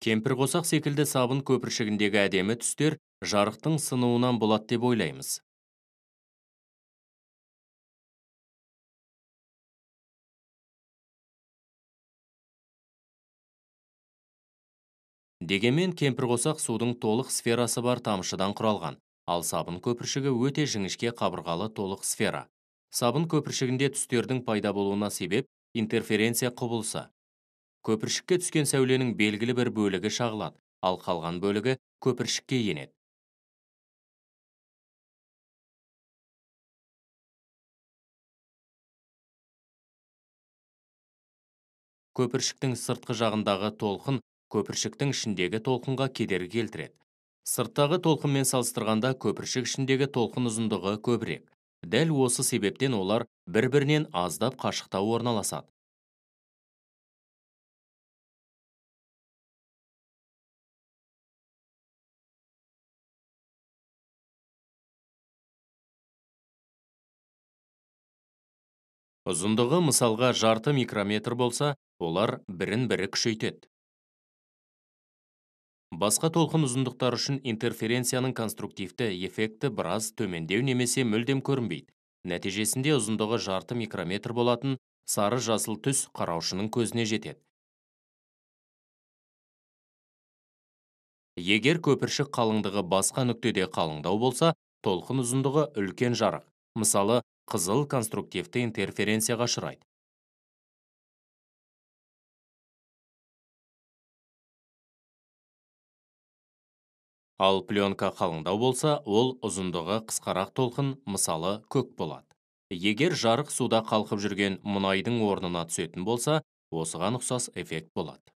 Кемпір қосақ секілді сабын көпіршігіндегі әдемі түстер жарықтың сынуынан болады деп ойлаймыз дегенмен кемпір кемпірқосақ судың толық сферасы бар тамшыдан құралған ал сабын көпіршігі өте жіңішке қабырғалы толық сфера сабын көпіршігінде түстердің пайда болуына себеп интерференция құбылысы көпіршікке түскен сәуленің белгілі бір бөлігі шағылады ал қалған бөлігі көпіршікке енеді көпіршіктің сыртқы жағындағы толқын көпіршіктің ішіндегі толқынға кедергі келтіреді сырттағы толқынмен салыстырғанда көпіршік ішіндегі толқын ұзындығы көбірек дәл осы себептен олар бір бірінен аздап қашықта орналасады ұзындығы мысалға жарты микрометр болса олар бірін бірі күшейтеді басқа толқын ұзындықтары үшін интерференцияның конструктивті эффекті біраз төмендеу немесе мүлдем көрінбейді нәтижесінде ұзындығы жарты микрометр болатын сары жасыл түс қараушының көзіне жетеді Егер көпіршік қалыңдығы басқа нүктеде қалыңдау болса, толқын ұзындығы үлкен жарық. Мысалы, қызыл конструктивті интерференцияға шырайды. ал пленка қалыңдау болса ол ұзындығы қысқарақ толқын мысалы көк болады егер жарық суда қалқып жүрген мұнайдың орнына түсетін болса осыған ұқсас эффект болады